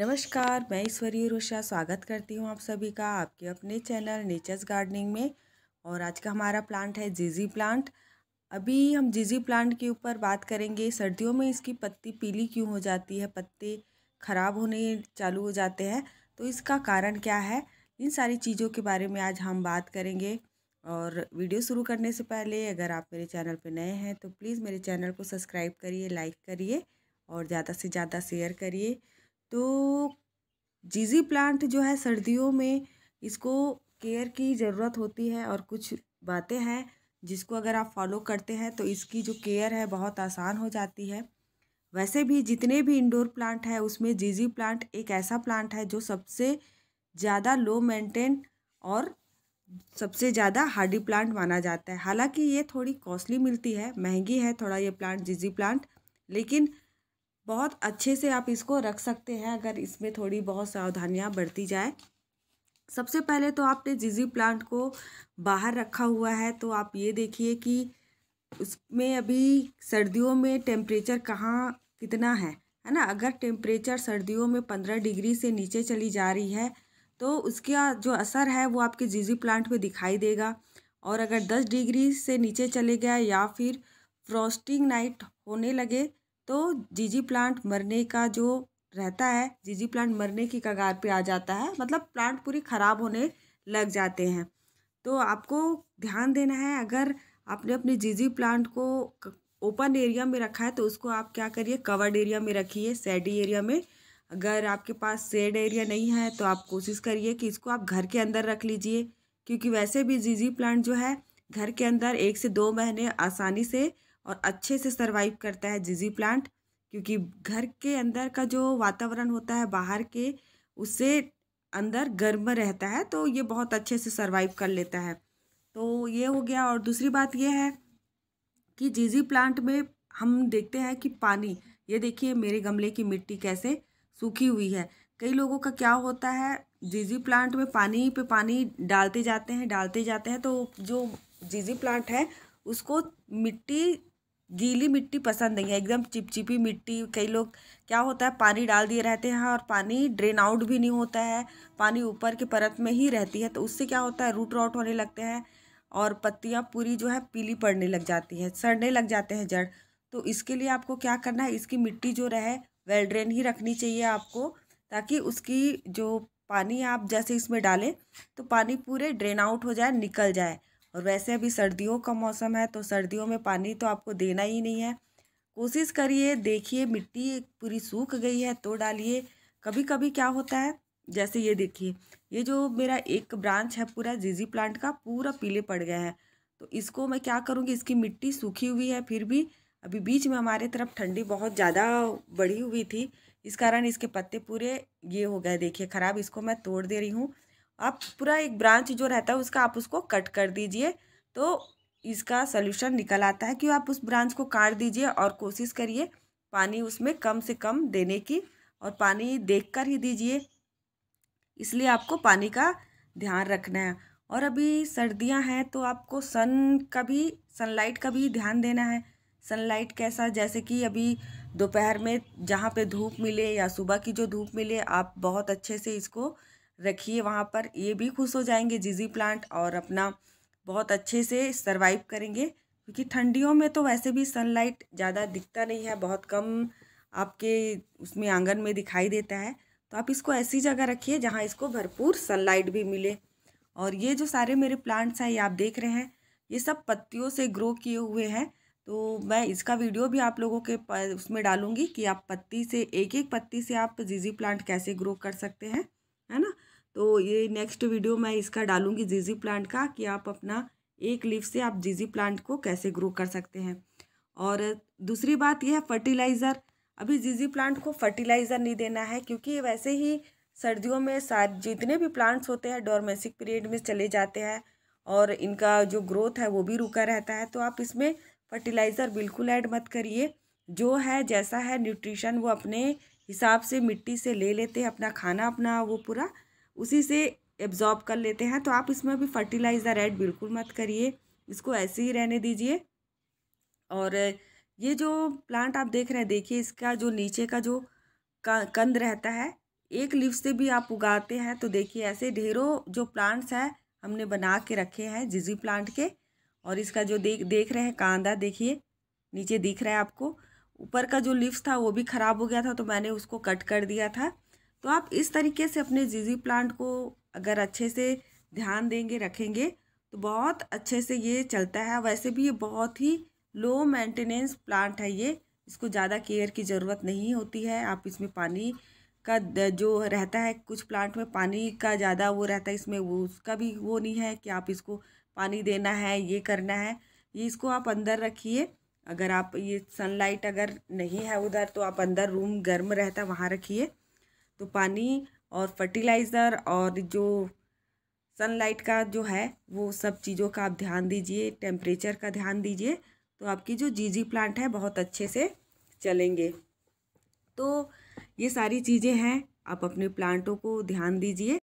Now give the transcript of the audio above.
नमस्कार मैं ईश्वरी रोशा स्वागत करती हूँ आप सभी का आपके अपने चैनल नेचर्स गार्डनिंग में और आज का हमारा प्लांट है जीजी प्लांट अभी हम जीजी प्लांट के ऊपर बात करेंगे सर्दियों में इसकी पत्ती पीली क्यों हो जाती है पत्ते खराब होने चालू हो जाते हैं तो इसका कारण क्या है इन सारी चीज़ों के बारे में आज हम बात करेंगे और वीडियो शुरू करने से पहले अगर आप मेरे चैनल पर नए हैं तो प्लीज़ मेरे चैनल को सब्सक्राइब करिए लाइक करिए और ज़्यादा से ज़्यादा शेयर करिए तो जीजी प्लांट जो है सर्दियों में इसको केयर की ज़रूरत होती है और कुछ बातें हैं जिसको अगर आप फॉलो करते हैं तो इसकी जो केयर है बहुत आसान हो जाती है वैसे भी जितने भी इंडोर प्लांट है उसमें जीजी प्लांट एक ऐसा प्लांट है जो सबसे ज़्यादा लो मेंटेन और सबसे ज़्यादा हार्डी प्लांट माना जाता है हालांकि ये थोड़ी कॉस्टली मिलती है महंगी है थोड़ा ये प्लांट जीजी प्लांट लेकिन बहुत अच्छे से आप इसको रख सकते हैं अगर इसमें थोड़ी बहुत सावधानियाँ बरती जाए सबसे पहले तो आपने जिजी प्लांट को बाहर रखा हुआ है तो आप ये देखिए कि उसमें अभी सर्दियों में टेम्परेचर कहाँ कितना है है ना अगर टेम्परेचर सर्दियों में पंद्रह डिग्री से नीचे चली जा रही है तो उसका जो असर है वो आपके जीजी प्लांट में दिखाई देगा और अगर दस डिग्री से नीचे चले गया या फिर फ्रॉस्टिंग नाइट होने लगे तो जीजी प्लांट मरने का जो रहता है जीजी प्लांट मरने की कगार पे आ जाता है मतलब प्लांट पूरी ख़राब होने लग जाते हैं तो आपको ध्यान देना है अगर आपने अपने जीजी प्लांट को ओपन एरिया में रखा है तो उसको आप क्या करिए कवर्ड एरिया में रखिए सेडी एरिया में अगर आपके पास सेड एरिया नहीं है तो आप कोशिश करिए कि इसको आप घर के अंदर रख लीजिए क्योंकि वैसे भी जीजी प्लांट जो है घर के अंदर एक से दो महीने आसानी से और अच्छे से सर्वाइव करता है जिजी प्लांट क्योंकि घर के अंदर का जो वातावरण होता है बाहर के उससे अंदर गर्म रहता है तो ये बहुत अच्छे से सर्वाइव कर लेता है तो ये हो गया और दूसरी बात यह है कि जीजी प्लांट में हम देखते हैं कि पानी ये देखिए मेरे गमले की मिट्टी कैसे सूखी हुई है कई लोगों का क्या होता है जीजी प्लांट में पानी पे पानी डालते जाते हैं डालते जाते हैं तो जो जीजी प्लांट है उसको मिट्टी गीली मिट्टी पसंद नहीं है एकदम चिपचिपी मिट्टी कई लोग क्या होता है पानी डाल दिए रहते हैं और पानी ड्रेन आउट भी नहीं होता है पानी ऊपर के परत में ही रहती है तो उससे क्या होता है रूट रॉट होने लगते हैं और पत्तियाँ पूरी जो है पीली पड़ने लग जाती हैं सड़ने लग जाते हैं जड़ तो इसके लिए आपको क्या करना है इसकी मिट्टी जो रहे वेल ड्रेन ही रखनी चाहिए आपको ताकि उसकी जो पानी आप जैसे इसमें डालें तो पानी पूरे ड्रेन आउट हो जाए निकल जाए और वैसे अभी सर्दियों का मौसम है तो सर्दियों में पानी तो आपको देना ही नहीं है कोशिश करिए देखिए मिट्टी पूरी सूख गई है तो डालिए कभी कभी क्या होता है जैसे ये देखिए ये जो मेरा एक ब्रांच है पूरा जीजी प्लांट का पूरा पीले पड़ गया है तो इसको मैं क्या करूँगी इसकी मिट्टी सूखी हुई है फिर भी अभी बीच में हमारे तरफ ठंडी बहुत ज़्यादा बढ़ी हुई थी इस कारण इसके पत्ते पूरे ये हो गए देखिए ख़राब इसको मैं तोड़ दे रही हूँ आप पूरा एक ब्रांच जो रहता है उसका आप उसको कट कर दीजिए तो इसका सल्यूशन निकल आता है कि आप उस ब्रांच को काट दीजिए और कोशिश करिए पानी उसमें कम से कम देने की और पानी देख कर ही दीजिए इसलिए आपको पानी का ध्यान रखना है और अभी सर्दियां हैं तो आपको सन का भी सनलाइट का भी ध्यान देना है सनलाइट कैसा जैसे कि अभी दोपहर में जहाँ पे धूप मिले या सुबह की जो धूप मिले आप बहुत अच्छे से इसको रखिए वहाँ पर ये भी खुश हो जाएंगे जीजी प्लांट और अपना बहुत अच्छे से सर्वाइव करेंगे क्योंकि ठंडियों में तो वैसे भी सनलाइट ज़्यादा दिखता नहीं है बहुत कम आपके उसमें आंगन में दिखाई देता है तो आप इसको ऐसी जगह रखिए जहाँ इसको भरपूर सनलाइट भी मिले और ये जो सारे मेरे प्लांट्स हैं ये आप देख रहे हैं ये सब पत्तियों से ग्रो किए हुए हैं तो मैं इसका वीडियो भी आप लोगों के उसमें डालूंगी कि आप पत्ती से एक एक पत्ती से आप जीजी प्लांट कैसे ग्रो कर सकते हैं है ना तो ये नेक्स्ट वीडियो मैं इसका डालूंगी जीजी प्लांट का कि आप अपना एक लीफ से आप जीजी प्लांट को कैसे ग्रो कर सकते हैं और दूसरी बात यह है फर्टिलाइज़र अभी जीजी प्लांट को फर्टिलाइज़र नहीं देना है क्योंकि वैसे ही सर्दियों में सारे जितने भी प्लांट्स होते हैं डोरमेसिक पीरियड में चले जाते हैं और इनका जो ग्रोथ है वो भी रुका रहता है तो आप इसमें फर्टिलाइज़र बिल्कुल ऐड मत करिए जो है जैसा है न्यूट्रिशन वो अपने हिसाब से मिट्टी से ले लेते हैं अपना खाना अपना वो पूरा उसी से एब्जॉर्ब कर लेते हैं तो आप इसमें भी फर्टिलाइज़र ऐड बिल्कुल मत करिए इसको ऐसे ही रहने दीजिए और ये जो प्लांट आप देख रहे हैं देखिए इसका जो नीचे का जो कंद रहता है एक लीव से भी आप उगाते हैं तो देखिए ऐसे ढेरों जो प्लांट्स हैं हमने बना के रखे हैं जिजी प्लांट के और इसका जो देख देख रहे हैं कांदा देखिए नीचे दिख रहा है आपको ऊपर का जो लिप्स था वो भी ख़राब हो गया था तो मैंने उसको कट कर दिया था तो आप इस तरीके से अपने जीजी प्लांट को अगर अच्छे से ध्यान देंगे रखेंगे तो बहुत अच्छे से ये चलता है वैसे भी ये बहुत ही लो मेंटेनेंस प्लांट है ये इसको ज़्यादा केयर की ज़रूरत नहीं होती है आप इसमें पानी का जो रहता है कुछ प्लांट में पानी का ज़्यादा वो रहता है इसमें वो उसका भी वो नहीं है कि आप इसको पानी देना है ये करना है ये इसको आप अंदर रखिए अगर आप ये सनलाइट अगर नहीं है उधर तो आप अंदर रूम गर्म रहता है वहाँ रखिए तो पानी और फर्टिलाइज़र और जो सनलाइट का जो है वो सब चीज़ों का आप ध्यान दीजिए टेम्परेचर का ध्यान दीजिए तो आपकी जो जीजी प्लांट है बहुत अच्छे से चलेंगे तो ये सारी चीज़ें हैं आप अपने प्लांटों को ध्यान दीजिए